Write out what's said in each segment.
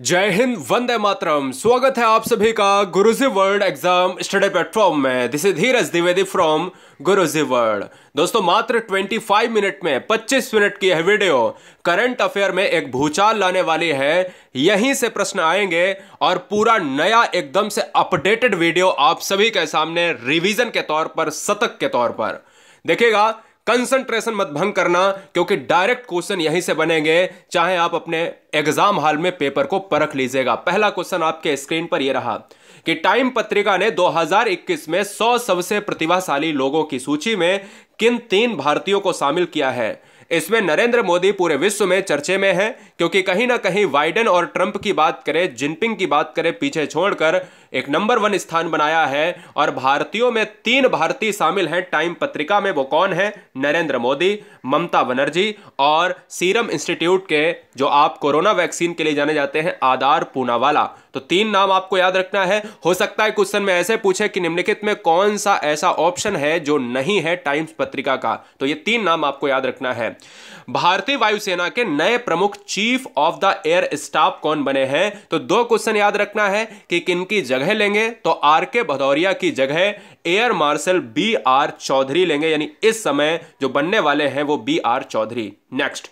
जय हिंद वंदे मातरम स्वागत है आप सभी का Guruji world exam study platform में this is Dheeraj Dwivedi from Guruji world दोस्तों मात्र 25 मिनट में 25 मिनट की यह वीडियो करंट अफेयर में एक भूचाल लाने वाली है यहीं से प्रश्न आएंगे और पूरा नया एकदम से अपडेटेड वीडियो आप सभी के सामने रिविजन के तौर पर शतक के तौर पर देखिएगा कंसंट्रेशन मत भंग करना क्योंकि डायरेक्ट क्वेश्चन यहीं से बनेंगे चाहे आप अपने एग्जाम हॉल में पेपर को परख लीजिएगा पहला क्वेश्चन आपके स्क्रीन पर यह रहा कि टाइम पत्रिका ने 2021 में 100 सबसे प्रतिभाशाली लोगों की सूची में किन तीन भारतीयों को शामिल किया है इसमें नरेंद्र मोदी पूरे विश्व में चर्चे में हैं क्योंकि कहीं ना कहीं बाइडन और ट्रंप की बात करें जिनपिंग की बात करें पीछे छोड़कर एक नंबर वन स्थान बनाया है और भारतीयों में तीन भारतीय शामिल हैं टाइम पत्रिका में वो कौन है नरेंद्र मोदी ममता बनर्जी और सीरम इंस्टीट्यूट के जो आप कोरोना वैक्सीन के लिए जाने जाते हैं आदार पूनावाला तो तीन नाम आपको याद रखना है हो सकता है क्वेश्चन में ऐसे पूछे कि निम्नलिखित में कौन सा ऐसा ऑप्शन है जो नहीं है टाइम्स पत्रिका का तो ये तीन नाम आपको याद रखना है भारतीय वायुसेना के नए प्रमुख chief chief of the air staff कौन बने हैं तो दो क्वेश्चन याद रखना है कि किनकी जगह लेंगे तो आर के भदौरिया की जगह air marshal B R Chaudhary लेंगे यानी इस समय जो बनने वाले हैं वो बी आर चौधरी नेक्स्ट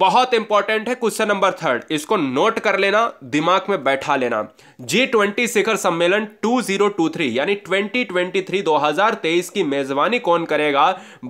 बहुत इंपॉर्टेंट है क्वेश्चन नंबर थर्ड इसको नोट कर लेना दिमाग में बैठा लेना जी ट्वेंटी शिखर सम्मेलन 2023 यानी 2023 2023 की मेजबानी कौन करेगा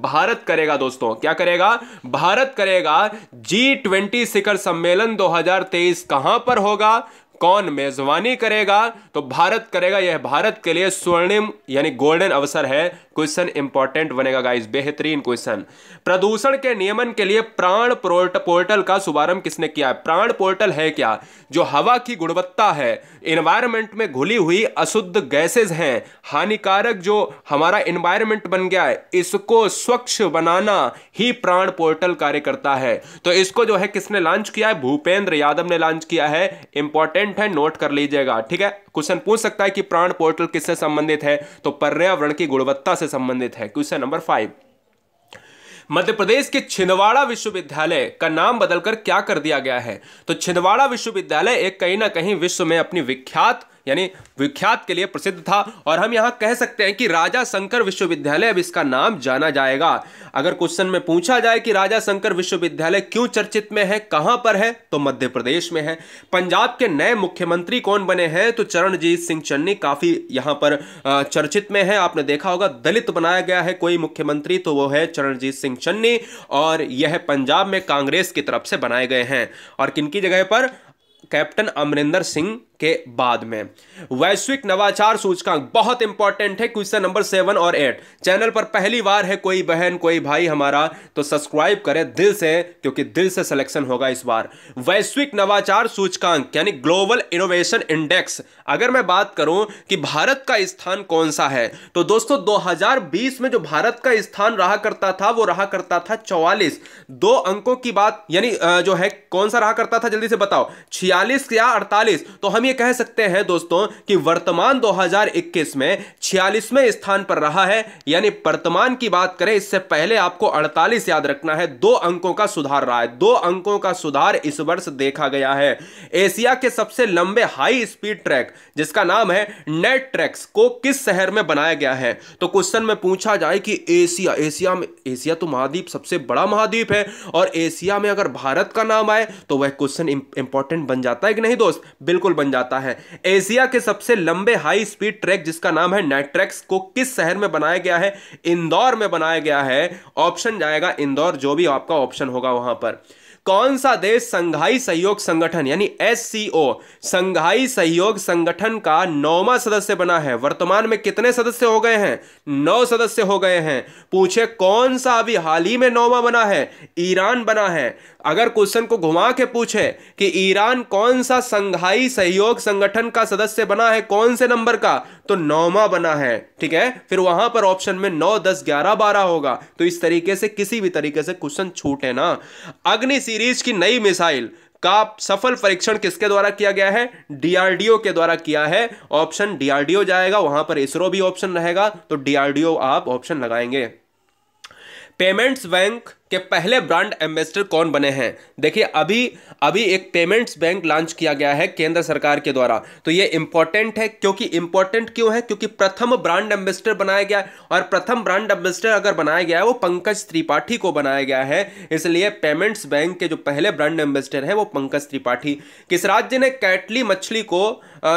भारत करेगा दोस्तों क्या करेगा भारत करेगा जी ट्वेंटी शिखर सम्मेलन 2023 कहां पर होगा कौन मेजबानी करेगा तो भारत करेगा यह भारत के लिए स्वर्णिम यानी गोल्डन अवसर है क्वेश्चन इंपॉर्टेंट बनेगा गाइस बेहतरीन क्वेश्चन प्रदूषण के नियमन के लिए प्राण पोर्टल का शुभारंभ किसने किया है प्राण पोर्टल है क्या जो हवा की गुणवत्ता है इन्वायरमेंट में घुली हुई अशुद्ध गैसेज हैं हानिकारक जो हमारा इन्वायरमेंट बन गया है इसको स्वच्छ बनाना ही प्राण पोर्टल कार्य करता है तो इसको जो है किसने लॉन्च किया है भूपेंद्र यादव ने लॉन्च किया है इंपॉर्टेंट है नोट कर लीजिएगा ठीक है क्वेश्चन पूछ सकता है कि प्राण पोर्टल किससे संबंधित है तो पर्यावरण की गुणवत्ता से संबंधित है question number five Madhya Pradesh के छिंदवाड़ा विश्वविद्यालय का नाम बदलकर क्या कर दिया गया है तो छिंदवाड़ा विश्वविद्यालय एक कहीं ना कहीं विश्व में अपनी विख्यात यानी विख्यात के लिए प्रसिद्ध था और हम यहाँ कह सकते हैं कि राजा शंकर विश्वविद्यालय अब इसका नाम जाना जाएगा अगर क्वेश्चन में पूछा जाए कि राजा शंकर विश्वविद्यालय क्यों चर्चित में है कहाँ पर है तो मध्य प्रदेश में है पंजाब के नए मुख्यमंत्री कौन बने हैं तो चरणजीत सिंह चन्नी काफ़ी यहाँ पर चर्चित में है आपने देखा होगा दलित बनाया गया है कोई मुख्यमंत्री तो वो है चरणजीत सिंह चन्नी और यह पंजाब में कांग्रेस की तरफ से बनाए गए हैं और किन की जगह पर कैप्टन अमरिंदर सिंह के बाद में वैश्विक नवाचार सूचकांक बहुत इंपॉर्टेंट है क्वेश्चन नंबर सेवन और एट चैनल पर पहली बार है कोई बहन कोई भाई हमारा तो सब्सक्राइब करें दिल से क्योंकि दिल से सिलेक्शन होगा इस बार वैश्विक नवाचार सूचकांक यानी ग्लोबल इनोवेशन इंडेक्स अगर मैं बात करूं कि भारत का स्थान कौन सा है तो दोस्तों दो में जो भारत का स्थान रहा करता था वो रहा करता था चौवालीस दो अंकों की बात यानी जो है कौन सा रहा करता था जल्दी से बताओ छियालीस या अड़तालीस तो हम ये ये कह सकते हैं दोस्तों कि वर्तमान 2021 में छियालीसवें स्थान पर रहा है यानी वर्तमान की बात करें इससे पहले आपको 48 याद रखना है दो अंकों का सुधार रहा है दो अंकों का सुधार इस वर्ष देखा गया है एशिया के सबसे लंबे हाई स्पीड ट्रैक जिसका नाम है नेट ट्रैक्स को किस शहर में बनाया गया है तो क्वेश्चन में पूछा जाए कि एशिया एशिया में एशिया तो महाद्वीप सबसे बड़ा महाद्वीप है और एशिया में अगर भारत का नाम आए तो वह क्वेश्चन इंपॉर्टेंट बन जाता है कि नहीं दोस्त बिल्कुल बन जाता जाता है एशिया के सबसे लंबे हाई स्पीड ट्रैक जिसका नाम है नेट्रैक्स को किस शहर में बनाया गया है इंदौर में बनाया गया है ऑप्शन जाएगा इंदौर जो भी आपका ऑप्शन होगा वहां पर कौन सा देश संघाई सहयोग संगठन यानी एस संघाई सहयोग संगठन का नौवा सदस्य बना है वर्तमान में कितने सदस्य हो गए हैं नौ सदस्य हो गए हैं पूछे कौन सा अभी हाल ही में नौवा बना है ईरान बना है अगर क्वेश्चन को घुमा के पूछे कि ईरान कौन सा संघाई सहयोग संगठन का सदस्य बना है कौन से नंबर का तो नौवा बना है ठीक है फिर वहां पर ऑप्शन में नौ दस ग्यारह बारह होगा तो इस तरीके से किसी भी तरीके से क्वेश्चन छूटे ना अग्नि सीरीज की नई मिसाइल का सफल परीक्षण किसके द्वारा किया गया है डीआरडीओ के द्वारा किया है ऑप्शन डीआरडीओ जाएगा वहां पर इसरो भी ऑप्शन रहेगा तो डीआरडीओ आप ऑप्शन लगाएंगे पेमेंट्स बैंक कि पहले ब्रांड एम्बेसडर कौन बने हैं देखिए अभी अभी एक पेमेंट्स बैंक लॉन्च किया गया है केंद्र सरकार के द्वारा तो ये इंपॉर्टेंट है क्योंकि इंपॉर्टेंट क्यों है क्योंकि प्रथम ब्रांड एम्बेसडर बनाया गया और प्रथम ब्रांड एम्बेसडर अगर बनाया गया है वो पंकज त्रिपाठी को बनाया गया है इसलिए पेमेंट्स बैंक के जो पहले ब्रांड एम्बेसडर है वो पंकज त्रिपाठी किस राज्य ने कैटली मछली को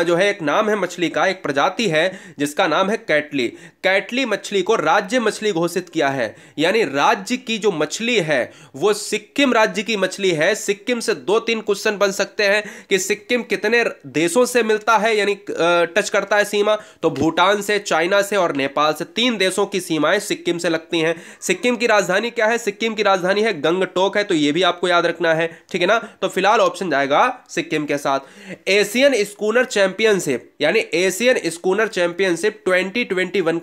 जो है एक नाम है मछली का एक प्रजाति है जिसका नाम है कैटली कैटली मछली को राज्य मछली घोषित किया है यानी राज्य की जो मछली मछली है वो सिक्किम राज्य की मछली है सिक्किम से दो तीन क्वेश्चन बन सकते हैं कि सिक्किम कितने देशों से मिलता है यानी टच करता है सीमा तो भूटान से चाइना से और नेपाल से तीन देशों की सीमाएं सिक्किम से लगती हैं सिक्किम की राजधानी क्या है सिक्किम की राजधानी है गंगटोक है तो ये भी आपको याद रखना है ठीक है ना तो फिलहाल ऑप्शन जाएगा सिक्किम के साथ एशियन स्कूनर चैंपियनशिप यानी एशियन स्कूनर चैंपियनशिप ट्वेंटी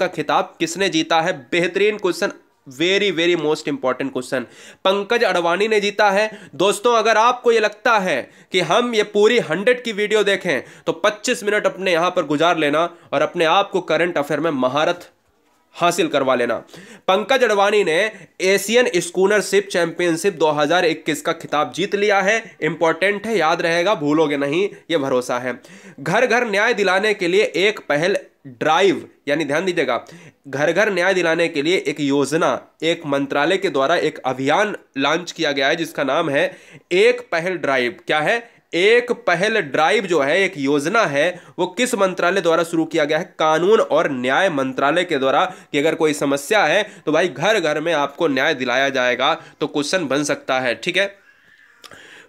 का खिताब किसने जीता है बेहतरीन question very very most important question Pankaj Advani ने जीता है दोस्तों अगर आपको ये लगता है कि हम ये पूरी हंड्रेड की वीडियो देखें तो 25 मिनट अपने यहां पर गुजार लेना और अपने आप को करंट अफेयर में महारत हासिल करवा लेना पंकज अडवाणी ने एशियन स्कूनरशिप चैंपियनशिप 2021 का खिताब जीत लिया है इंपॉर्टेंट है याद रहेगा भूलोगे नहीं ये भरोसा है घर घर न्याय दिलाने के लिए एक पहल ड्राइव यानी ध्यान दीजिएगा घर घर न्याय दिलाने के लिए एक योजना एक मंत्रालय के द्वारा एक अभियान लॉन्च किया गया है जिसका नाम है एक पहल ड्राइव क्या है एक पहल ड्राइव जो है एक योजना है वो किस मंत्रालय द्वारा शुरू किया गया है कानून और न्याय मंत्रालय के द्वारा कि अगर कोई समस्या है तो भाई घर घर में आपको न्याय दिलाया जाएगा तो क्वेश्चन बन सकता है ठीक है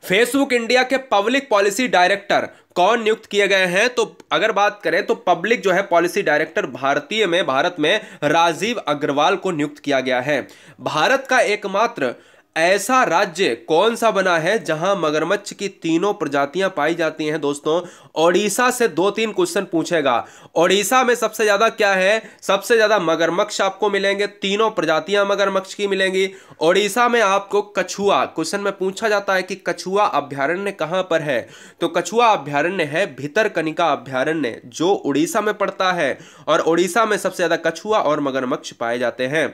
फेसबुक इंडिया के पब्लिक पॉलिसी डायरेक्टर कौन नियुक्त किए गए हैं तो अगर बात करें तो पब्लिक जो है पॉलिसी डायरेक्टर भारतीय में भारत में राजीव अग्रवाल को नियुक्त किया गया है भारत का एकमात्र ऐसा राज्य कौन सा बना है जहां मगरमच्छ की तीनों प्रजातियां पाई जाती हैं दोस्तों ओडिशा से दो तीन क्वेश्चन पूछेगा ओडिशा में सबसे ज्यादा क्या है सबसे ज्यादा मगरमच्छ आपको मिलेंगे तीनों प्रजातियां मगरमच्छ की मिलेंगी ओडिशा में आपको कछुआ क्वेश्चन में पूछा जाता है कि कछुआ अभ्यारण्य कहां पर है तो कछुआ अभ्यारण्य है भितरकनिका अभ्यारण्य जो उड़ीसा में पड़ता है और उड़ीसा में सबसे ज्यादा कछुआ और मगरमच्छ पाए जाते हैं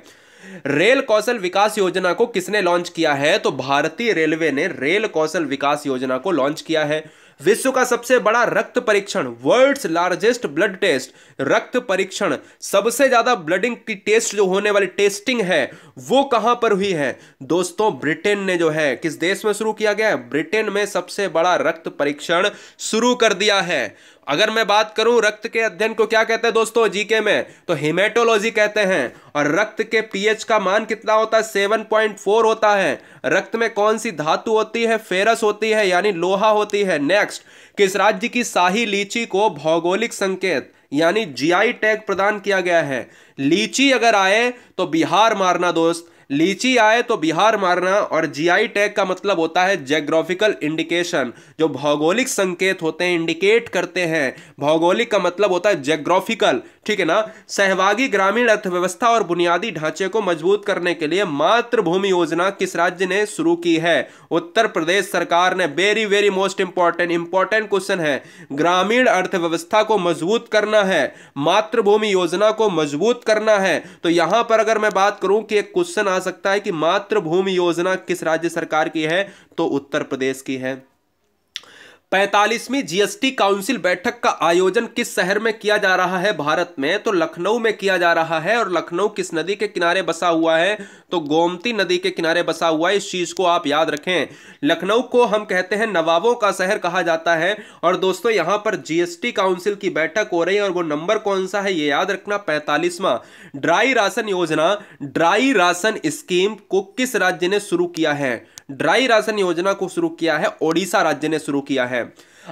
रेल कौशल विकास योजना को किसने लॉन्च किया है तो भारतीय रेलवे ने रेल कौशल विकास योजना को लॉन्च किया है विश्व का सबसे बड़ा रक्त परीक्षण वर्ल्ड्स लार्जेस्ट ब्लड टेस्ट रक्त परीक्षण सबसे ज्यादा ब्लडिंग की टेस्ट जो होने वाली टेस्टिंग है वो कहां पर हुई है दोस्तों ब्रिटेन ने जो है किस देश में शुरू किया गया है ब्रिटेन में सबसे बड़ा रक्त परीक्षण शुरू कर दिया है अगर मैं बात करूं रक्त के अध्ययन को क्या कहते हैं दोस्तों जीके में तो हिमेटोलॉजी कहते हैं और रक्त के पीएच का मान कितना होता है सेवन पॉइंट फोर होता है रक्त में कौन सी धातु होती है फेरस होती है यानी लोहा होती है नेक्स्ट किस राज्य की शाही लीची को भौगोलिक संकेत यानी जीआई टैग प्रदान किया गया है लीची अगर आए तो बिहार मारना दोस्त लीची आए तो बिहार मारना और जीआई टैग का मतलब होता है जियोग्राफिकल इंडिकेशन जो भौगोलिक संकेत होते हैं इंडिकेट करते हैं भौगोलिक का मतलब होता है जियोग्राफिकल ठीक है ना सहभागी ग्रामीण अर्थव्यवस्था और बुनियादी ढांचे को मजबूत करने के लिए मातृभूमि योजना किस राज्य ने शुरू की है उत्तर प्रदेश सरकार ने very very most important important question है ग्रामीण अर्थव्यवस्था को मजबूत करना है मातृभूमि योजना को मजबूत करना है तो यहां पर अगर मैं बात करूं कि एक क्वेश्चन सकता है कि मातृभूमि योजना किस राज्य सरकार की है तो उत्तर प्रदेश की है पैंतालीसवीं जीएसटी काउंसिल बैठक का आयोजन किस शहर में किया जा रहा है भारत में तो लखनऊ में किया जा रहा है और लखनऊ किस नदी के किनारे बसा हुआ है तो गोमती नदी के किनारे बसा हुआ है इस चीज़ को आप याद रखें लखनऊ को हम कहते हैं नवाबों का शहर कहा जाता है और दोस्तों यहां पर जीएसटी काउंसिल की बैठक हो रही है और वो नंबर कौन सा है ये याद रखना पैंतालीसवा ड्राई राशन योजना ड्राई राशन स्कीम को किस राज्य ने शुरू किया है ड्राई राशन योजना को शुरू किया है ओडिशा राज्य ने शुरू किया है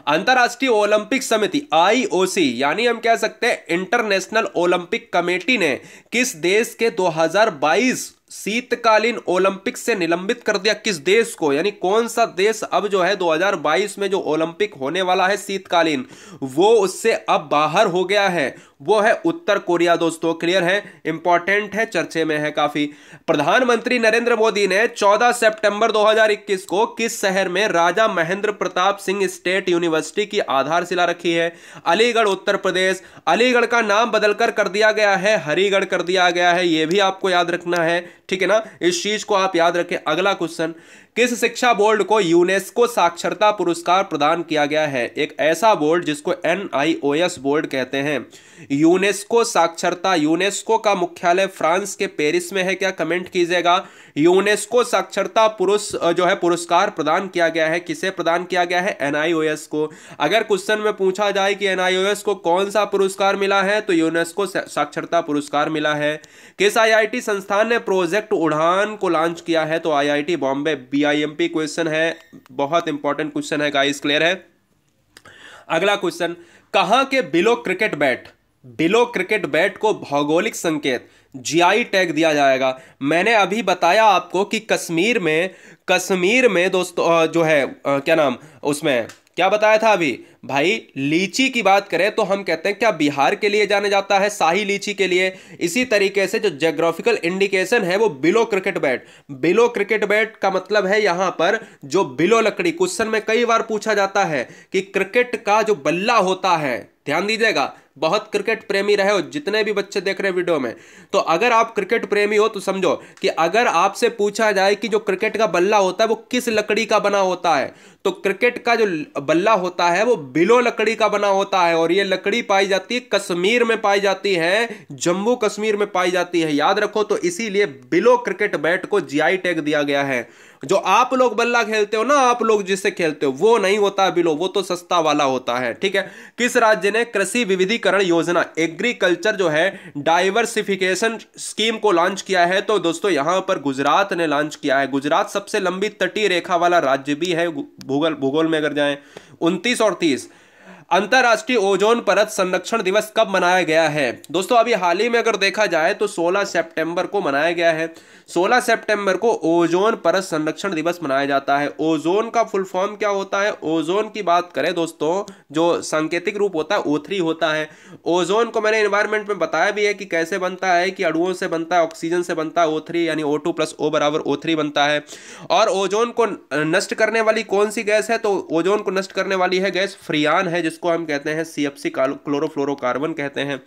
अंतर्राष्ट्रीय ओलंपिक समिति आईओसी यानी हम कह सकते हैं इंटरनेशनल ओलंपिक कमेटी ने किस देश के 2022 शीतकालीन ओलंपिक से निलंबित कर दिया किस देश को यानी कौन सा देश अब जो है 2022 में जो ओलंपिक होने वाला है शीतकालीन वो उससे अब बाहर हो गया है वो है उत्तर कोरिया दोस्तों क्लियर है इंपॉर्टेंट है चर्चे में है काफी प्रधानमंत्री नरेंद्र मोदी ने 14 सितंबर 2021 को किस शहर में राजा महेंद्र प्रताप सिंह स्टेट यूनिवर्सिटी की आधारशिला रखी है अलीगढ़ उत्तर प्रदेश अलीगढ़ का नाम बदलकर कर दिया गया है हरीगढ़ कर दिया गया है यह भी आपको याद रखना है ठीक है ना इस चीज को आप याद रखें अगला क्वेश्चन किस शिक्षा बोर्ड को यूनेस्को साक्षरता पुरस्कार प्रदान किया गया है एक ऐसा बोर्ड जिसको एनआईओएस बोर्ड कहते हैं यूनेस्को साक्षरता यूनेस्को का मुख्यालय फ्रांस के पेरिस में है क्या कमेंट कीजिएगा यूनेस्को साक्षरता पुरुष जो है पुरस्कार प्रदान किया गया है किसे प्रदान किया गया है एनआईओएस को अगर क्वेश्चन में पूछा जाए कि एस को कौन सा पुरस्कार मिला है तो यूनेस्को साक्षरता पुरस्कार मिला है किस टी संस्थान ने प्रोजेक्ट उड़ान को लॉन्च किया है तो टी बॉम्बे बी पीआईएमपी क्वेश्चन है बहुत इंपॉर्टेंट क्वेश्चन है गाइस क्लियर है अगला क्वेश्चन कहाँ के willow cricket bat willow cricket bat को भौगोलिक संकेत जीआई टैग दिया जाएगा मैंने अभी बताया आपको कि कश्मीर में कश्मीर में दोस्तों जो है क्या नाम उसमें क्या बताया था अभी भाई लीची की बात करें तो हम कहते हैं क्या बिहार के लिए जाने जाता है शाही लीची के लिए इसी तरीके से जो जोग्राफिकल इंडिकेशन है वो willow cricket bat willow cricket bat का मतलब है यहां पर जो बिलो लकड़ी क्वेश्चन में कई बार पूछा जाता है कि क्रिकेट का जो बल्ला होता है ध्यान दीजिएगा बहुत क्रिकेट प्रेमी रहे हो जितने भी बच्चे देख रहे हैं वीडियो में तो अगर आप क्रिकेट प्रेमी हो तो समझो कि अगर आपसे पूछा जाए कि जो क्रिकेट का बल्ला होता है वो किस लकड़ी का बना होता है तो क्रिकेट का जो बल्ला होता है वो बिलो लकड़ी का बना होता है और ये लकड़ी पाई जाती है कश्मीर में पाई जाती है जम्मू कश्मीर में पाई जाती है याद रखो तो इसीलिए बिलो क्रिकेट बैट को जी टैग दिया गया है जो आप लोग बल्ला खेलते हो ना आप लोग जिससे खेलते हो वो नहीं होता बिलो वो तो सस्ता वाला होता है ठीक है किस राज्य ने कृषि विविधीकरण योजना एग्रीकल्चर जो है डाइवर्सिफिकेशन स्कीम को लॉन्च किया है तो दोस्तों यहां पर गुजरात ने लॉन्च किया है गुजरात सबसे लंबी तटीय रेखा वाला राज्य भी है भूगोल भूगोल में अगर जाए उनतीस और तीस अंतर्राष्ट्रीय ओजोन परत संरक्षण दिवस कब मनाया गया है दोस्तों अभी हाल ही में अगर देखा जाए तो 16 सितंबर को मनाया गया है 16 सितंबर को ओजोन परत संरक्षण दिवस मनाया जाता है ओजोन का फुल फॉर्म क्या होता है ओजोन की बात करें दोस्तों जो सांकेतिक रूप होता है ओ होता है ओजोन को मैंने इन्वायरमेंट में बताया भी है कि कैसे बनता है कि अड़ुओं से बनता है ऑक्सीजन से बनता है ओ यानी ओ टू प्लस ओ बराबर ओ बनता है और ओजोन को नष्ट करने वाली कौन सी गैस है तो ओजोन को नष्ट करने वाली है गैस फ्रियान है जिस जिसको हम कहते हैं सी एफ सी क्लोरोफ्लोरोकार्बन कहते हैं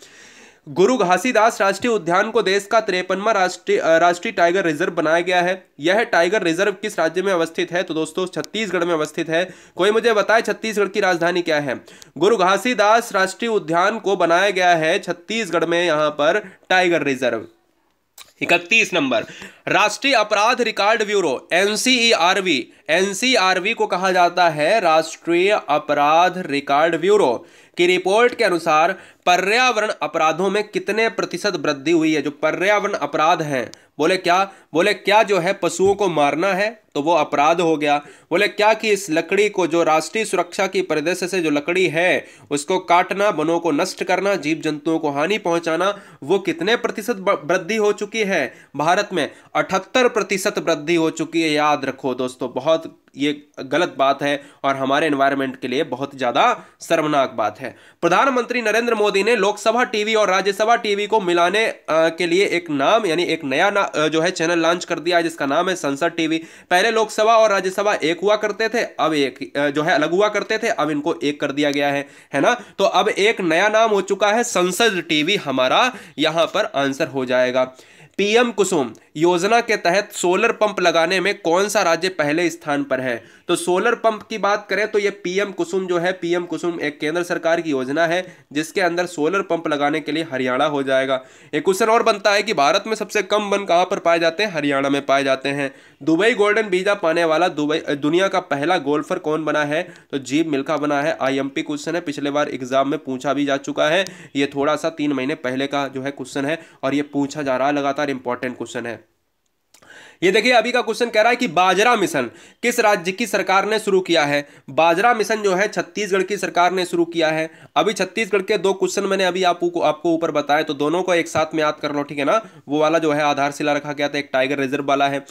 गुरु घासीदास राष्ट्रीय उद्यान को देश का तिरपनवा राष्ट्रीय राष्ट्रीय टाइगर रिजर्व बनाया गया है यह टाइगर रिजर्व किस राज्य में अवस्थित है तो दोस्तों छत्तीसगढ़ में अवस्थित है कोई मुझे बताए छत्तीसगढ़ की राजधानी क्या है गुरु घासीदास राष्ट्रीय उद्यान को बनाया गया है छत्तीसगढ़ में यहां पर टाइगर रिजर्व इकतीस नंबर राष्ट्रीय अपराध रिकॉर्ड ब्यूरो एनसीईआरवी एनसीआरवी को कहा जाता है राष्ट्रीय अपराध रिकॉर्ड ब्यूरो की रिपोर्ट के अनुसार पर्यावरण अपराधों में कितने प्रतिशत वृद्धि हुई है जो पर्यावरण अपराध हैं बोले क्या बोले क्या जो है पशुओं को मारना है तो वो अपराध हो गया बोले क्या कि इस लकड़ी को जो राष्ट्रीय सुरक्षा की परिदृश्य से जो लकड़ी है उसको काटना वनों को नष्ट करना जीव जंतुओं को हानि पहुंचाना वो कितने प्रतिशत वृद्धि हो चुकी है भारत में अठहत्तर प्रतिशत वृद्धि हो चुकी है याद रखो दोस्तों बहुत बहुत ये गलत बात है और हमारे एनवायरनमेंट के लिए बहुत ज़्यादा शर्मनाक बात है प्रधानमंत्री नरेंद्र मोदी ने लोकसभा टीवी और राज्यसभा टीवी को मिलाने के लिए एक नाम यानी एक नया ना, जो है चैनल लॉन्च कर दिया जिसका नाम है संसद टीवी पहले लोकसभा और राज्यसभा एक हुआ करते थे अब एक जो है अलग हुआ करते थे अब इनको एक कर दिया गया है है ना तो अब एक नया नाम हो चुका है संसद टीवी हमारा यहां पर आंसर हो जाएगा पीएम कुसुम योजना के तहत सोलर पंप लगाने में कौन सा राज्य पहले स्थान पर है तो सोलर पंप की बात करें तो ये पीएम कुसुम जो है पीएम कुसुम एक केंद्र सरकार की योजना है जिसके अंदर सोलर पंप लगाने के लिए हरियाणा हो जाएगा एक क्वेश्चन और बनता है कि भारत में सबसे कम वन कहाँ पर पाए जाते हैं हरियाणा में पाए जाते हैं दुबई गोल्डन वीजा पाने वाला दुबई दुनिया का पहला गोल्फर कौन बना है तो जीव मिल्खा बना है पी क्वेश्चन है पिछले बार एग्जाम में पूछा भी जा चुका है ये थोड़ा सा तीन महीने पहले का जो है क्वेश्चन है और ये पूछा जा रहा है लगातार इंपॉर्टेंट क्वेश्चन है ये देखिए अभी का क्वेश्चन कह रहा है कि बाजरा मिशन किस राज्य की सरकार ने शुरू किया है बाजरा मिशन जो है छत्तीसगढ़ की सरकार ने शुरू किया है अभी छत्तीसगढ़ के दो क्वेश्चन मैंने अभी आपको आपको ऊपर बताया तो दोनों को एक साथ में याद कर लो ठीक है ना वो वाला जो है आधारशिला रखा गया था एक टाइगर रिजर्व वाला है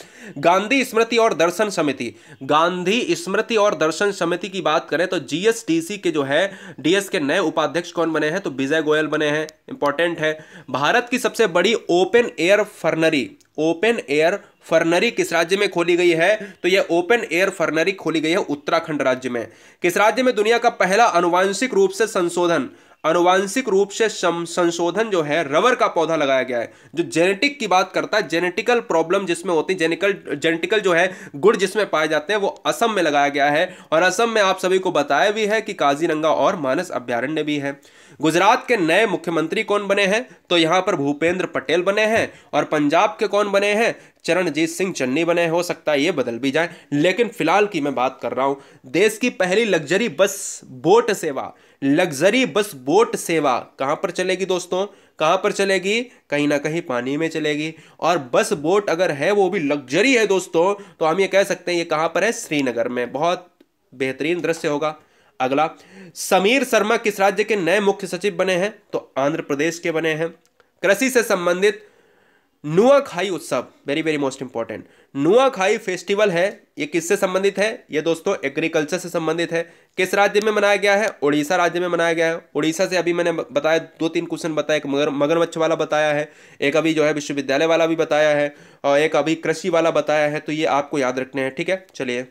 गांधी स्मृति और दर्शन समिति गांधी स्मृति और दर्शन समिति की बात करें तो जीएसटीसी के जो है डीएस के नए उपाध्यक्ष कौन बने हैं तो विजय गोयल बने हैं इंपॉर्टेंट है भारत की सबसे बड़ी open air fernery open air fernery किस राज्य में खोली गई है तो यह ओपन एयर फर्नरी खोली गई है उत्तराखंड राज्य में किस राज्य में दुनिया का पहला अनुवांशिक रूप से संशोधन अनुवांशिक रूप से संशोधन जो है रबर का पौधा लगाया गया है जो जेनेटिक की बात करता है जेनेटिकल प्रॉब्लम जिसमें होती है जेनिकल जेनेटिकल जो है गुड़ जिसमें पाए जाते हैं वो असम में लगाया गया है और असम में आप सभी को बताया भी है कि काजीरंगा और मानस अभ्यारण्य भी है गुजरात के नए मुख्यमंत्री कौन बने हैं तो यहाँ पर भूपेंद्र पटेल बने हैं और पंजाब के कौन बने हैं चरणजीत सिंह चन्नी बने हो सकता है ये बदल भी जाए लेकिन फिलहाल की मैं बात कर रहा हूँ देश की पहली लग्जरी बस बोट सेवा लग्जरी बस बोट सेवा कहाँ पर चलेगी दोस्तों कहाँ पर चलेगी कहीं ना कहीं पानी में चलेगी और बस बोट अगर है वो भी लग्जरी है दोस्तों तो हम ये कह सकते हैं ये कहाँ पर है श्रीनगर में बहुत बेहतरीन दृश्य होगा अगला समीर शर्मा किस राज्य के नए मुख्य सचिव बने हैं तो आंध्र प्रदेश के बने हैं कृषि से संबंधित नुआ खाई उत्सव वेरी वेरी मोस्ट इंपॉर्टेंट नुआ खाई फेस्टिवल है ये किससे संबंधित है ये दोस्तों एग्रीकल्चर से संबंधित है किस राज्य में मनाया गया है उड़ीसा राज्य में मनाया गया है उड़ीसा से अभी मैंने बताया दो तीन क्वेश्चन बताया एक मगर मगरमच्छ वाला बताया है एक अभी जो है विश्वविद्यालय वाला भी बताया है और एक अभी कृषि वाला बताया है तो ये आपको याद रखने हैं ठीक है चलिए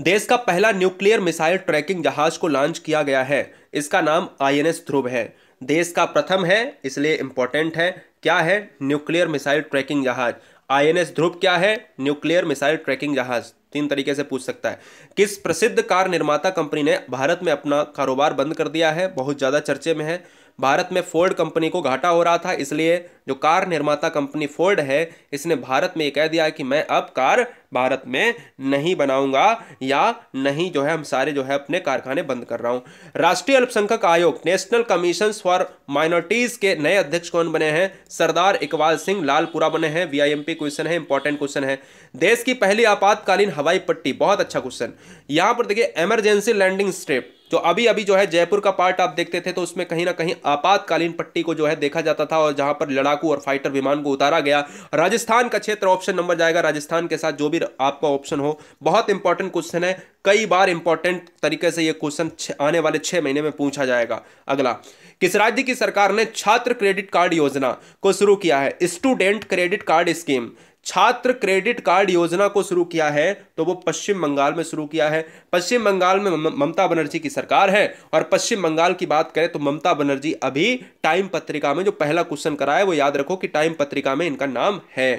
देश का पहला न्यूक्लियर मिसाइल ट्रैकिंग जहाज को लॉन्च किया गया है इसका नाम आईएनएस ध्रुव है देश का प्रथम है इसलिए इंपॉर्टेंट है क्या है न्यूक्लियर मिसाइल ट्रैकिंग जहाज आईएनएस ध्रुव क्या है न्यूक्लियर मिसाइल ट्रैकिंग जहाज तीन तरीके से पूछ सकता है किस प्रसिद्ध कार निर्माता कंपनी ने भारत में अपना कारोबार बंद कर दिया है बहुत ज़्यादा चर्चे में है भारत में फोर्ड कंपनी को घाटा हो रहा था इसलिए जो कार निर्माता कंपनी फोर्ड है इसने भारत में ये कह दिया कि मैं अब कार भारत में नहीं बनाऊंगा या नहीं जो है हम सारे जो है अपने कारखाने बंद कर रहा हूं राष्ट्रीय अल्पसंख्यक आयोग नेशनल कमीशन फॉर माइनॉरिटीज के नए अध्यक्ष कौन बने हैं सरदार इकबाल सिंह लालपुरा बने हैं वीआईएमपी क्वेश्चन है इंपॉर्टेंट क्वेश्चन है देश की पहली आपातकालीन हवाई पट्टी बहुत अच्छा क्वेश्चन यहां पर देखिए एमरजेंसी लैंडिंग स्ट्रिप जो अभी अभी जो है जयपुर का पार्ट आप देखते थे तो उसमें कहीं ना कहीं आपातकालीन पट्टी को जो है देखा जाता था और जहां पर लड़ाकू और फाइटर विमान को उतारा गया राजस्थान का क्षेत्र ऑप्शन नंबर जाएगा राजस्थान के साथ जो भी भी आपका ऑप्शन हो बहुत इंपॉर्टेंट क्वेश्चन है कई बार इंपॉर्टेंट तरीके से यह क्वेश्चन आने वाले छह महीने में पूछा जाएगा अगला किस राज्य की सरकार ने छात्र क्रेडिट कार्ड योजना को शुरू किया है स्टूडेंट क्रेडिट कार्ड स्कीम छात्र क्रेडिट कार्ड योजना को शुरू किया है तो वो पश्चिम बंगाल में शुरू किया है पश्चिम बंगाल में ममता बनर्जी की सरकार है और पश्चिम बंगाल की बात करें तो ममता बनर्जी अभी टाइम पत्रिका में जो पहला क्वेश्चन करा है वो याद रखो कि टाइम पत्रिका में इनका नाम है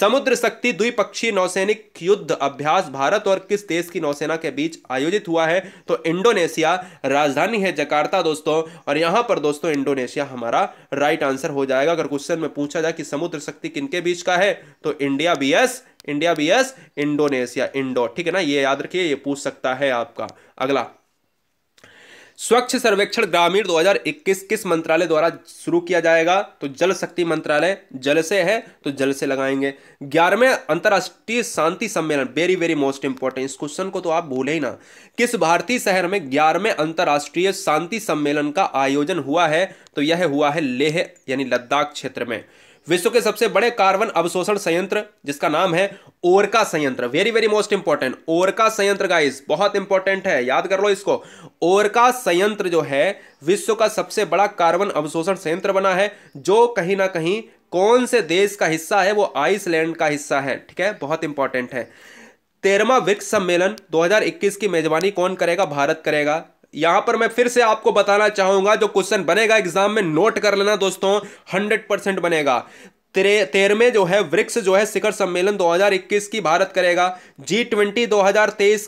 समुद्र शक्ति द्विपक्षीय नौसैनिक युद्ध अभ्यास भारत और किस देश की नौसेना के बीच आयोजित हुआ है तो इंडोनेशिया राजधानी है जकार्ता दोस्तों और यहां पर दोस्तों इंडोनेशिया हमारा राइट आंसर हो जाएगा अगर क्वेश्चन में पूछा जाए कि समुद्र शक्ति किनके बीच का है तो India B S India B S Indonesia Indo ठीक है ना ये याद रखिए ये पूछ सकता है आपका अगला स्वच्छ सर्वेक्षण ग्रामीण 2021 किस मंत्रालय द्वारा शुरू किया जाएगा तो जल शक्ति मंत्रालय जल से है तो जल से लगाएंगे ग्यारहवें अंतर्राष्ट्रीय शांति सम्मेलन वेरी वेरी मोस्ट इंपॉर्टेंट इस क्वेश्चन को तो आप भूले ही ना किस भारतीय शहर में ग्यारहवें अंतर्राष्ट्रीय शांति सम्मेलन का आयोजन हुआ है तो यह हुआ है लेह यानी लद्दाख क्षेत्र में विश्व के सबसे बड़े कार्बन अवशोषण संयंत्र जिसका नाम है ओरका संयंत्र very very most important Orca संयंत्र गाइस बहुत इंपॉर्टेंट है याद कर लो इसको ओरका संयंत्र जो है विश्व का सबसे बड़ा कार्बन अवशोषण संयंत्र बना है जो कहीं ना कहीं कौन से देश का हिस्सा है वो आइसलैंड का हिस्सा है ठीक है बहुत इंपॉर्टेंट है तेरहवा वृक्ष सम्मेलन 2021 की मेजबानी कौन करेगा भारत करेगा यहां पर मैं फिर से आपको बताना चाहूंगा जो क्वेश्चन बनेगा एग्जाम में नोट कर लेना दोस्तों हंड्रेड परसेंट बनेगा तेरहवें जो है वृक्ष जो है शिखर सम्मेलन 2021 की भारत करेगा जी ट्वेंटी दो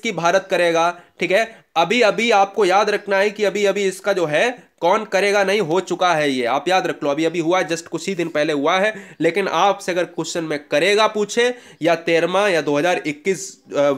की भारत करेगा ठीक है अभी अभी आपको याद रखना है कि अभी अभी इसका जो है कौन करेगा नहीं हो चुका है ये आप याद रख लो अभी अभी हुआ है जस्ट कुछ ही दिन पहले हुआ है लेकिन आपसे अगर क्वेश्चन में करेगा पूछे या तेरहवा या 2021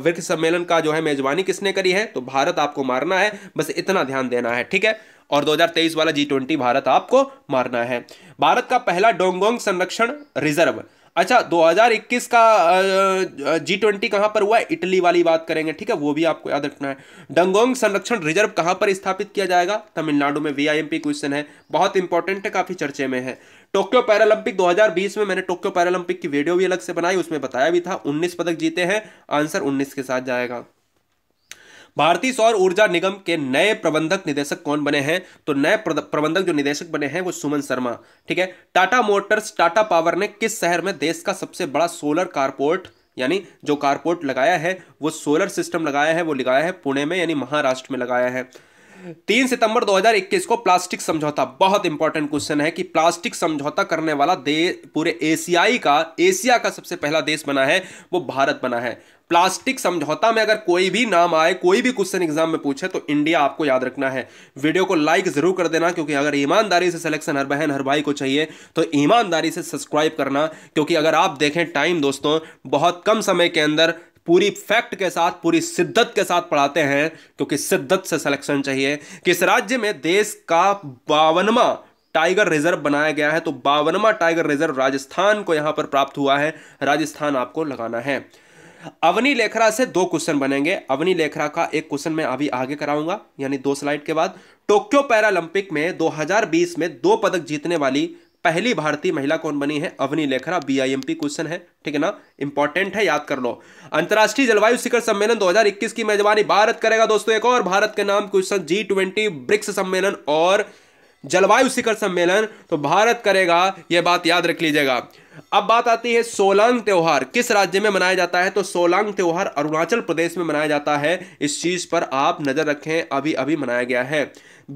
वृक्ष सम्मेलन का जो है मेजबानी किसने करी है तो भारत आपको मारना है बस इतना ध्यान देना है ठीक है और 2023 वाला जी ट्वेंटी भारत आपको मारना है भारत का पहला डोंगोंग संरक्षण रिजर्व अच्छा 2021 का जी ट्वेंटी कहाँ पर हुआ है इटली वाली बात करेंगे ठीक है वो भी आपको याद रखना है डंगोंग संरक्षण रिजर्व कहाँ पर स्थापित किया जाएगा तमिलनाडु में वी क्वेश्चन है बहुत इंपॉर्टेंट है काफ़ी चर्चे में है टोक्यो पैरालंपिक 2020 में मैंने टोक्यो पैरालंपिक की वीडियो भी अलग से बनाई उसमें बताया भी था उन्नीस पदक जीते हैं आंसर उन्नीस के साथ जाएगा भारतीय सौर ऊर्जा निगम के नए प्रबंधक निदेशक कौन बने हैं तो नए प्रबंधक जो निदेशक बने हैं वो सुमन शर्मा ठीक है टाटा मोटर्स टाटा पावर ने किस शहर में देश का सबसे बड़ा सोलर कारपोर्ट यानी जो कारपोर्ट लगाया है वो सोलर सिस्टम लगाया है वो लगाया है पुणे में यानी महाराष्ट्र में लगाया है तीन सितंबर 2021 को प्लास्टिक समझौता बहुत इंपॉर्टेंट क्वेश्चन है कि प्लास्टिक समझौता करने वाला देश पूरे एशियाई का एशिया का सबसे पहला देश बना है वो भारत बना है प्लास्टिक समझौता में अगर कोई भी नाम आए कोई भी क्वेश्चन एग्जाम में पूछे तो इंडिया आपको याद रखना है वीडियो को लाइक जरूर कर देना क्योंकि अगर ईमानदारी से सिलेक्शन हर बहन हर भाई को चाहिए तो ईमानदारी से सब्सक्राइब करना क्योंकि अगर आप देखें टाइम दोस्तों बहुत कम समय के अंदर पूरी फैक्ट के साथ पूरी शिद्दत के साथ पढ़ाते हैं क्योंकि शिद्दत से सिलेक्शन चाहिए किस राज्य में देश का बावनवा टाइगर रिजर्व बनाया गया है तो बावनवा टाइगर रिजर्व राजस्थान को यहां पर प्राप्त हुआ है राजस्थान आपको लगाना है अवनी लेखरा से दो क्वेश्चन बनेंगे अवनी लेखरा का एक क्वेश्चन मैं अभी आगे कराऊंगा यानी दो स्लाइड के बाद टोक्यो पैरालंपिक में 2020 में दो पदक जीतने वाली पहली भारतीय महिला कौन बनी है अवनी लेखरा बीआईएमपी क्वेश्चन है ठीक है ना इंपॉर्टेंट है याद कर लो अंतर्राष्ट्रीय जलवायु शिखर सम्मेलन 2021 की मेजबानी भारत करेगा दोस्तों एक और भारत के नाम क्वेश्चन जी ट्वेंटी ब्रिक्स सम्मेलन और जलवायु शिखर सम्मेलन तो भारत करेगा यह बात याद रख लीजिएगा अब बात आती है सोलांग त्यौहार किस राज्य में मनाया जाता है तो सोलांग त्यौहार अरुणाचल प्रदेश में मनाया जाता है इस चीज पर आप नजर रखें अभी अभी मनाया गया है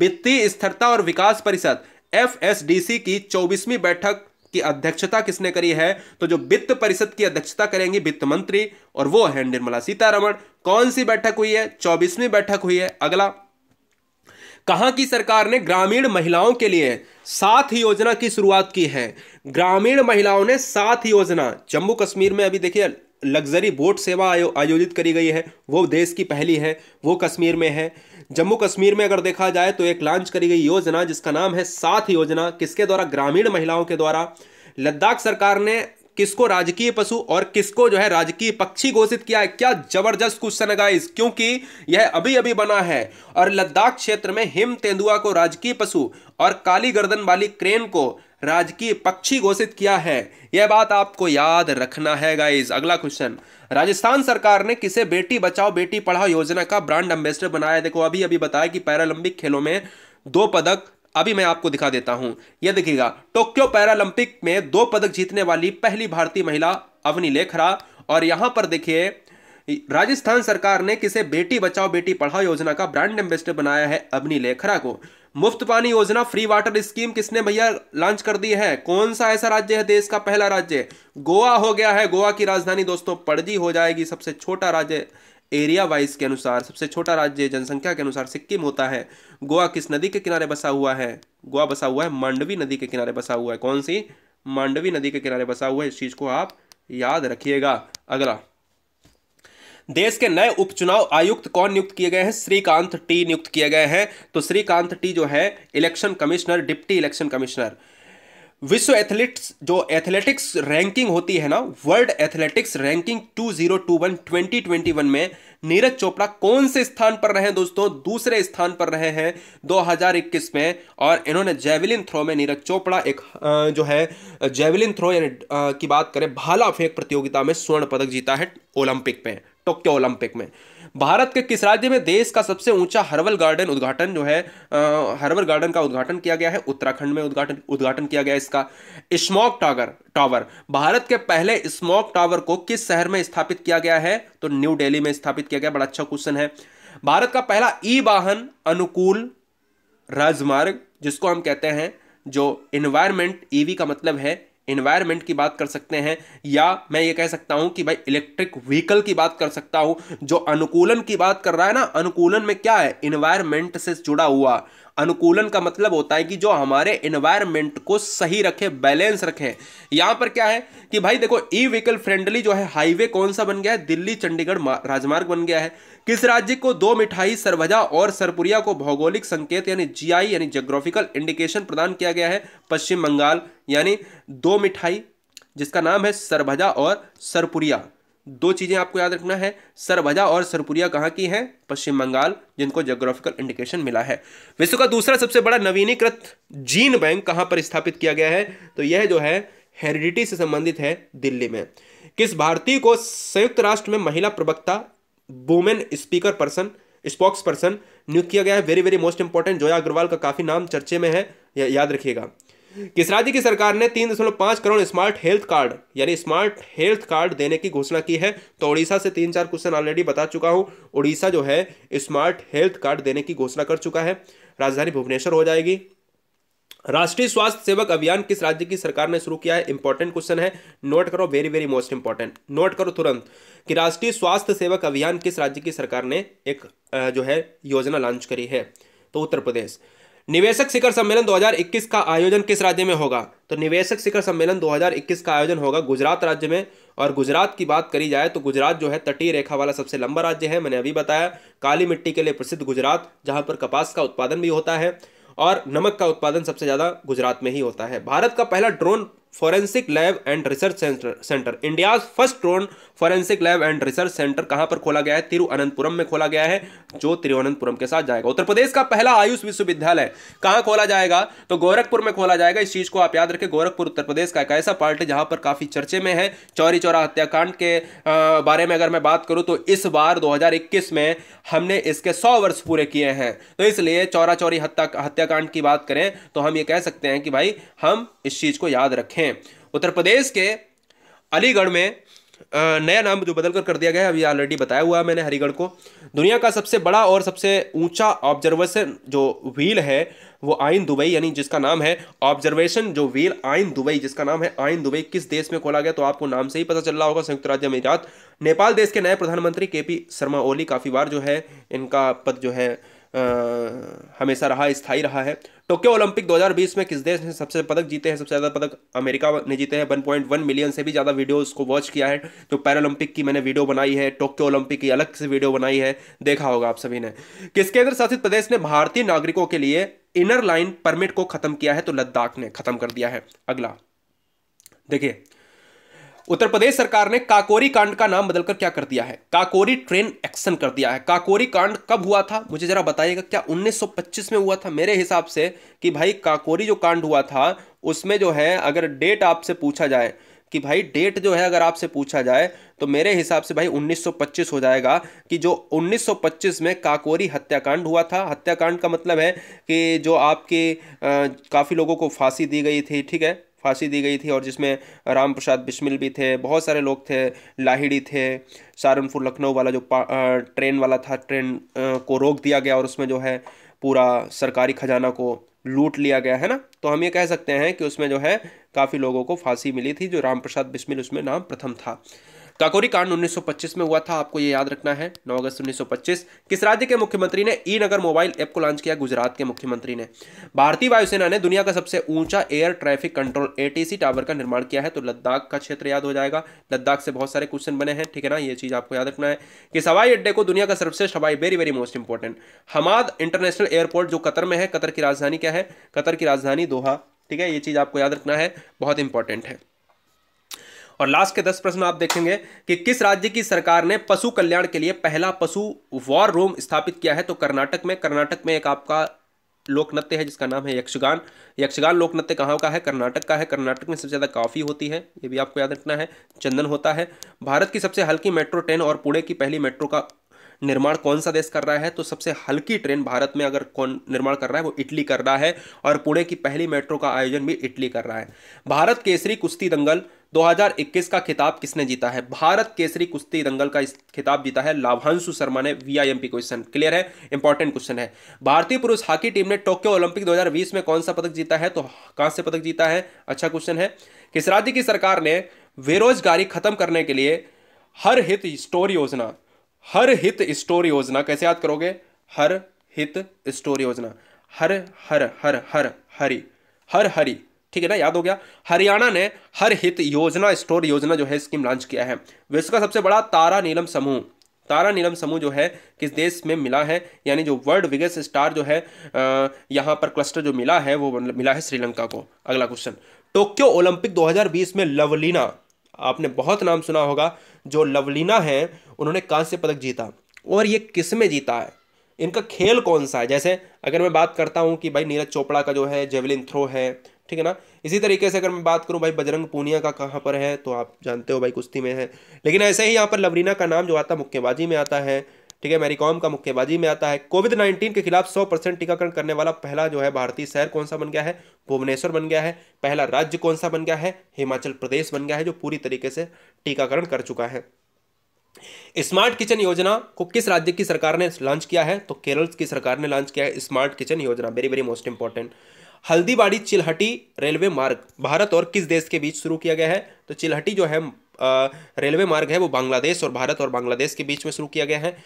वित्तीय स्थिरता और विकास परिषद एफएसडीसी की चौबीसवीं बैठक की अध्यक्षता किसने करी है तो जो वित्त परिषद की अध्यक्षता करेंगी वित्त मंत्री और वो है निर्मला सीतारमण कौन सी बैठक हुई है चौबीसवीं बैठक हुई है अगला कहा की सरकार ने ग्रामीण महिलाओं के लिए साथ योजना की शुरुआत की है ग्रामीण महिलाओं ने साथ योजना जम्मू कश्मीर में अभी देखिए लग्जरी बोट सेवा आयो, आयोजित करी गई है वो देश की पहली है वो कश्मीर में है जम्मू कश्मीर में अगर देखा जाए तो एक लॉन्च करी गई योजना जिसका नाम है साथ योजना किसके द्वारा ग्रामीण महिलाओं के द्वारा लद्दाख सरकार ने किसको राजकीय पशु और किसको जो है राजकीय पक्षी घोषित किया है क्या जबरदस्त क्वेश्चन है गाइस क्योंकि यह अभी अभी बना है और लद्दाख क्षेत्र में हिम तेंदुआ को राजकीय पशु और काली गर्दन वाली क्रेन को राजकीय पक्षी घोषित किया है यह बात आपको याद रखना है गाइज अगला क्वेश्चन राजस्थान सरकार ने किसे बेटी बचाओ बेटी पढ़ाओ योजना का ब्रांड एम्बेसडर बनाया देखो अभी अभी बताया कि पैरालंपिक खेलों में दो पदक अभी मैं आपको दिखा देता हूं यह देखिएगा टोक्यो पैरालंपिक में दो पदक जीतने वाली पहली भारतीय महिला अवनी लेखरा और यहां पर देखिए राजस्थान सरकार ने किसे बेटी बचाओ बेटी पढ़ाओ योजना का ब्रांड एम्बेसडर बनाया है अवनी लेखरा को मुफ्त पानी योजना फ्री वाटर स्कीम किसने भैया लॉन्च कर दी है कौन सा ऐसा राज्य है देश का पहला राज्य गोवा हो गया है गोवा की राजधानी दोस्तों पड़जी हो जाएगी सबसे छोटा राज्य एरिया वाइज के अनुसार सबसे छोटा राज्य जनसंख्या के अनुसार सिक्किम होता है गोवा किस नदी के किनारे बसा हुआ है गोवा बसा हुआ है मांडवी नदी के किनारे बसा हुआ है कौन सी मांडवी नदी के किनारे बसा हुआ है इस चीज़ को आप याद रखिएगा अगला देश के नए उपचुनाव आयुक्त कौन नियुक्त किए गए हैं श्रीकांत टी नियुक्त किए गए हैं तो श्रीकांत टी जो है election commissioner deputy election commissioner विश्व एथलीट्स जो एथलेटिक्स रैंकिंग होती है ना वर्ल्ड एथलेटिक्स रैंकिंग 2021 2021 में नीरज चोपड़ा कौन से स्थान पर रहे हैं दोस्तों दूसरे स्थान पर रहे हैं 2021 में और इन्होंने जेवलिन थ्रो में नीरज चोपड़ा एक जो है जेवलिन थ्रो यानी की बात करें भाला फेंक प्रतियोगिता में स्वर्ण पदक जीता है ओलंपिक में टोक्यो ओलंपिक में भारत के किस राज्य में देश का सबसे ऊंचा हर्बल गार्डन उद्घाटन जो है हर्बल गार्डन का उद्घाटन किया गया है उत्तराखंड में उद्घाटन उद्घाटन किया गया इसका स्मॉक टावर टावर भारत के पहले स्मॉक टावर को किस शहर में स्थापित किया गया है तो न्यू डेली में स्थापित किया गया बड़ा अच्छा क्वेश्चन है भारत का पहला ई वाहन अनुकूल राजमार्ग जिसको हम कहते हैं जो इन्वायरमेंट ईवी e का मतलब है इन्वायरमेंट की बात कर सकते हैं या मैं ये कह सकता हूँ कि भाई इलेक्ट्रिक व्हीकल की बात कर सकता हूँ जो अनुकूलन की बात कर रहा है ना अनुकूलन में क्या है इन्वायरमेंट से जुड़ा हुआ अनुकूलन का मतलब होता है कि जो हमारे इन्वायरमेंट को सही रखे बैलेंस रखे यहाँ पर क्या है कि भाई देखो ई व्हीकल फ्रेंडली जो है हाईवे कौन सा बन गया है दिल्ली चंडीगढ़ राजमार्ग बन गया है किस राज्य को दो मिठाई सरभजा और सरपुरिया को भौगोलिक संकेत यानी जीआई यानी जोग्राफिकल इंडिकेशन प्रदान किया गया है पश्चिम बंगाल यानी दो मिठाई जिसका नाम है सरभजा और सरपुरिया दो चीज़ें आपको याद रखना है सरभजा और सरपुरिया कहाँ की हैं पश्चिम बंगाल जिनको जोग्राफिकल इंडिकेशन मिला है विश्व का दूसरा सबसे बड़ा नवीनीकृत जीन बैंक कहाँ पर स्थापित किया गया है तो यह जो है हेरिडिटी से संबंधित है दिल्ली में किस भारतीय को संयुक्त राष्ट्र में महिला प्रवक्ता women speaker person spokesperson नियुक्त किया गया है very very most important Zoya Agarwal का काफ़ी नाम चर्चे में है याद रखिएगा किस राज्य की सरकार ने तीन दशमलव पांच करोड़ स्मार्ट हेल्थ कार्ड यानी स्मार्ट हेल्थ कार्ड देने की घोषणा की है तो उड़ीसा से तीन चार क्वेश्चन ऑलरेडी बता चुका हूं उड़ीसा जो है स्मार्ट हेल्थ कार्ड देने की घोषणा कर चुका है राजधानी भुवनेश्वर हो जाएगी राष्ट्रीय स्वास्थ्य सेवक अभियान किस राज्य की सरकार ने शुरू किया है इंपॉर्टेंट क्वेश्चन है नोट करो very very most important note करो तुरंत कि राष्ट्रीय स्वास्थ्य सेवक अभियान किस राज्य की सरकार ने एक जो है योजना लॉन्च करी है तो उत्तर प्रदेश निवेशक शिखर सम्मेलन 2021 का आयोजन किस राज्य में होगा तो निवेशक शिखर सम्मेलन 2021 का आयोजन होगा गुजरात राज्य में और गुजरात की बात करी जाए तो गुजरात जो है तटीय रेखा वाला सबसे लंबा राज्य है मैंने अभी बताया काली मिट्टी के लिए प्रसिद्ध गुजरात जहां पर कपास का उत्पादन भी होता है और नमक का उत्पादन सबसे ज़्यादा गुजरात में ही होता है भारत का पहला drone forensic lab and research centre India's first drone forensic lab and research centre कहां पर खोला गया है तिरुअनंतपुरम में खोला गया है जो तिरुअनंतपुरम के साथ जाएगा उत्तर प्रदेश का पहला आयुष विश्वविद्यालय कहां खोला जाएगा तो गोरखपुर में खोला जाएगा इस चीज को आप याद रखें गोरखपुर उत्तर प्रदेश का एक ऐसा पार्ट है जहां पर काफी चर्चे में है चौरी चौरा हत्याकांड के बारे में अगर मैं बात करूं तो इस बार दो में हमने इसके सौ वर्ष पूरे किए हैं तो इसलिए चौरा चौरी हत्याकांड की बात करें तो हम ये कह सकते हैं कि भाई हम इस चीज को याद रखें हैं उत्तर प्रदेश के अलीगढ़ में नया नाम जो बदलकर कर दिया गया है अभी ऑलरेडी बताया हुआ है मैंने हरिगढ़ को दुनिया का सबसे बड़ा और सबसे ऊंचा ऑब्जर्वेशन जो व्हील है वो आइन दुबई यानी जिसका नाम है ऑब्जर्वेशन जो व्हील आइन दुबई जिसका नाम है आइन दुबई किस देश में खोला गया तो आपको नाम से ही पता चल रहा होगा संयुक्त राज्य अमीरात नेपाल देश के नए प्रधानमंत्री के शर्मा ओली काफ़ी बार जो है इनका पद जो है हमेशा रहा स्थायी रहा है टोक्यो ओलंपिक 2020 में किस देश ने सबसे पदक जीते हैं सबसे ज़्यादा पदक अमेरिका ने जीते हैं 1.1 मिलियन से भी ज़्यादा वीडियो उसको वॉच किया है जो तो पैरालंपिक की मैंने वीडियो बनाई है टोक्यो ओलंपिक की अलग से वीडियो बनाई है देखा होगा आप सभी ने किस केंद्र शासित प्रदेश ने भारतीय नागरिकों के लिए इनर लाइन परमिट को खत्म किया है तो लद्दाख ने खत्म कर दिया है अगला देखिए उत्तर प्रदेश सरकार ने काकोरी कांड का नाम बदलकर क्या कर दिया है काकोरी ट्रेन एक्शन कर दिया है काकोरी कांड कब हुआ था मुझे जरा बताइएगा क्या 1925 में हुआ था मेरे हिसाब से कि भाई काकोरी जो कांड हुआ था उसमें जो है अगर डेट आपसे पूछा जाए कि भाई डेट जो है अगर आपसे पूछा जाए तो मेरे हिसाब से भाई 1925 हो जाएगा कि जो 1925 में काकोरी हत्याकांड हुआ था हत्याकांड का मतलब है कि जो आपके काफ़ी लोगों को फांसी दी गई थी ठीक है फांसी दी गई थी और जिसमें राम प्रसाद बिस्मिल भी थे बहुत सारे लोग थे लाहिड़ी थे सहारनपुर लखनऊ वाला जो ट्रेन वाला था ट्रेन को रोक दिया गया और उसमें जो है पूरा सरकारी खजाना को लूट लिया गया है ना तो हम ये कह सकते हैं कि उसमें जो है काफ़ी लोगों को फांसी मिली थी जो राम प्रसाद बिस्मिल उसमें नाम प्रथम था काकोरी कांड 1925 में हुआ था आपको ये याद रखना है 9 अगस्त 1925 किस राज्य के मुख्यमंत्री ने ई नगर मोबाइल ऐप को लॉन्च किया गुजरात के मुख्यमंत्री ने भारतीय वायुसेना ने दुनिया का सबसे ऊंचा air traffic control ATC tower का निर्माण किया है तो लद्दाख का क्षेत्र याद हो जाएगा लद्दाख से बहुत सारे क्वेश्चन बने हैं ठीक है ना ये चीज आपको याद रखना है कि हवाई अड्डे को दुनिया का सर्वश्रेष्ठ हवाई very very most important Hamad international airport जो कतर में है कतर की राजधानी क्या है कतर की राजधानी दोहा ठीक है ये चीज़ आपको याद रखना है बहुत इंपॉर्टेंट है और लास्ट के दस प्रश्न आप देखेंगे कि किस राज्य की सरकार ने पशु कल्याण के लिए पहला पशु वॉर रूम स्थापित किया है तो कर्नाटक में कर्नाटक में एक आपका लोक नृत्य है जिसका नाम है यक्षगान यक्षगान लोक नृत्य कहाँ का है कर्नाटक का है कर्नाटक में सबसे ज़्यादा कॉफ़ी होती है ये भी आपको याद रखना है चंदन होता है भारत की सबसे हल्की मेट्रो ट्रेन और पुणे की पहली मेट्रो का निर्माण कौन सा देश कर रहा है तो सबसे हल्की ट्रेन भारत में अगर कौन निर्माण कर रहा है वो इटली कर रहा है और पुणे की पहली मेट्रो का आयोजन भी इटली कर रहा है भारत केसरी कुश्ती दंगल 2021 का खिताब किसने जीता है भारत केसरी कुश्ती दंगल का खिताब जीता है लाभांशु शर्मा ने वीआईएमपी क्वेश्चन क्लियर है इंपॉर्टेंट क्वेश्चन है भारतीय पुरुष हॉकी टीम ने टोक्यो ओलंपिक 2020 में कौन सा पदक जीता है तो कहां से पदक जीता है अच्छा क्वेश्चन है किस राज्य की सरकार ने बेरोजगारी खत्म करने के लिए हर हित स्टोर योजना हर हित स्टोर योजना कैसे याद करोगे हर हित स्टोर योजना हर हर हर हर हरी हर हरी ठीक है ना याद हो गया हरियाणा ने हर हित योजना स्टोर योजना जो है स्कीम लॉन्च किया है विश्व का सबसे बड़ा तारा नीलम समूह तारा नीलम समूह जो है किस देश में मिला है यानी जो वर्ल्ड बिगेस्ट स्टार जो है यहाँ पर क्लस्टर जो मिला है वो मतलब मिला है श्रीलंका को अगला क्वेश्चन टोक्यो ओलंपिक 2020 में लवलीना आपने बहुत नाम सुना होगा जो लवलीना है उन्होंने कांस्य पदक जीता और ये किस में जीता है इनका खेल कौन सा है जैसे अगर मैं बात करता हूँ कि भाई नीरज चोपड़ा का जो है जेवलिन थ्रो है ठीक है ना इसी तरीके से अगर मैं बात करूं भाई बजरंग पूनिया का कहां पर है तो आप जानते हो भाई कुश्ती में है लेकिन ऐसे ही यहां पर लवरीना का नाम जो आता है मुक्केबाजी में आता है ठीक है मैरीकॉम का मुक्केबाजी में आता है कोविड नाइन्टीन के खिलाफ सौ परसेंट टीकाकरण करने वाला पहला जो है भारतीय शहर कौन सा बन गया है भुवनेश्वर बन गया है पहला राज्य कौन सा बन गया है हिमाचल प्रदेश बन गया है जो पूरी तरीके से टीकाकरण कर चुका है स्मार्ट किचन योजना को किस राज्य की सरकार ने लॉन्च किया है तो केरल की सरकार ने लॉन्च किया है स्मार्ट किचन योजना very very most important Haldibari Chilahati railway मार्ग भारत और किस देश के बीच शुरू किया गया है तो चिलहटी जो है रेलवे मार्ग है वो बांग्लादेश और भारत और बांग्लादेश के बीच में शुरू किया गया है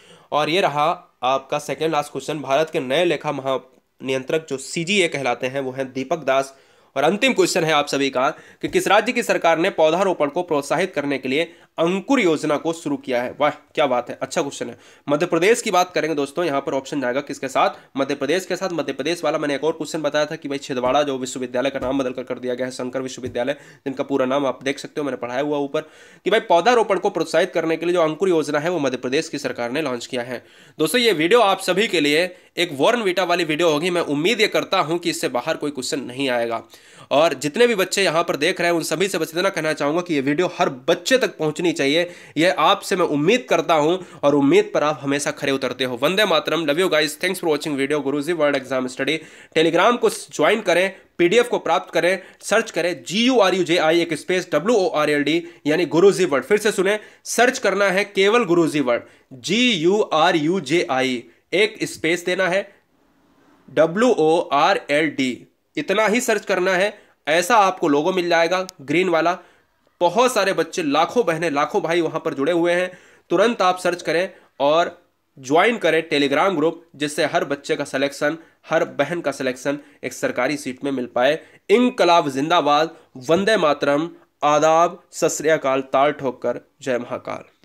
और ये रहा आपका सेकेंड लास्ट क्वेश्चन भारत के नए लेखा महा नियंत्रक जो सी कहलाते हैं वो हैं दीपक दास और अंतिम क्वेश्चन है आप सभी का कि किस राज्य की सरकार ने पौधारोपण को प्रोत्साहित करने के लिए अंकुर योजना को शुरू किया है वाह क्या बात है अच्छा क्वेश्चन है मध्य प्रदेश की बात करेंगे दोस्तों यहाँ पर ऑप्शन जाएगा किसके साथ मध्य प्रदेश के साथ मध्य प्रदेश वाला मैंने एक और क्वेश्चन बताया था कि भाई छिदवाड़ा जो विश्वविद्यालय का नाम बदलकर कर दिया गया है शंकर विश्वविद्यालय जिनका पूरा नाम आप देख सकते हो मैंने पढ़ाया हुआ ऊपर कि भाई पौधारोपण को प्रोत्साहित करने के लिए जो अंकुर योजना है वो मध्य प्रदेश की सरकार ने लॉन्च किया है दोस्तों ये वीडियो आप सभी के लिए एक वॉर्न वीटा वाली वीडियो होगी मैं उम्मीद ये करता हूं कि इससे बाहर कोई क्वेश्चन नहीं आएगा और जितने भी बच्चे यहाँ पर देख रहे हैं उन सभी से बस इतना कहना चाहूंगा कि ये वीडियो हर बच्चे तक पहुंचनी देनी चाहिए यह आपसे मैं उम्मीद करता हूं और उम्मीद पर आप हमेशा खड़े उतरते हो Vande Mataram love you guys thanks for watching video Guruji world exam study telegram को ज्वाइन करें पीडीएफ को प्राप्त करें सर्च करें G U R U J I एक space W O R L D यानी गुरुजी वर्ड फिर से सुने सर्च करना है केवल Guruji word G U R U J I एक स्पेस देना है W O R L D इतना ही सर्च करना है ऐसा आपको लोगो मिल जाएगा ग्रीन वाला बहुत सारे बच्चे लाखों बहनें लाखों भाई वहां पर जुड़े हुए हैं तुरंत आप सर्च करें और ज्वाइन करें टेलीग्राम ग्रुप जिससे हर बच्चे का सिलेक्शन हर बहन का सिलेक्शन एक सरकारी सीट में मिल पाए इनकलाब जिंदाबाद वंदे मातरम आदाब सत श्रीकाल ताल ठोक कर जय महाकाल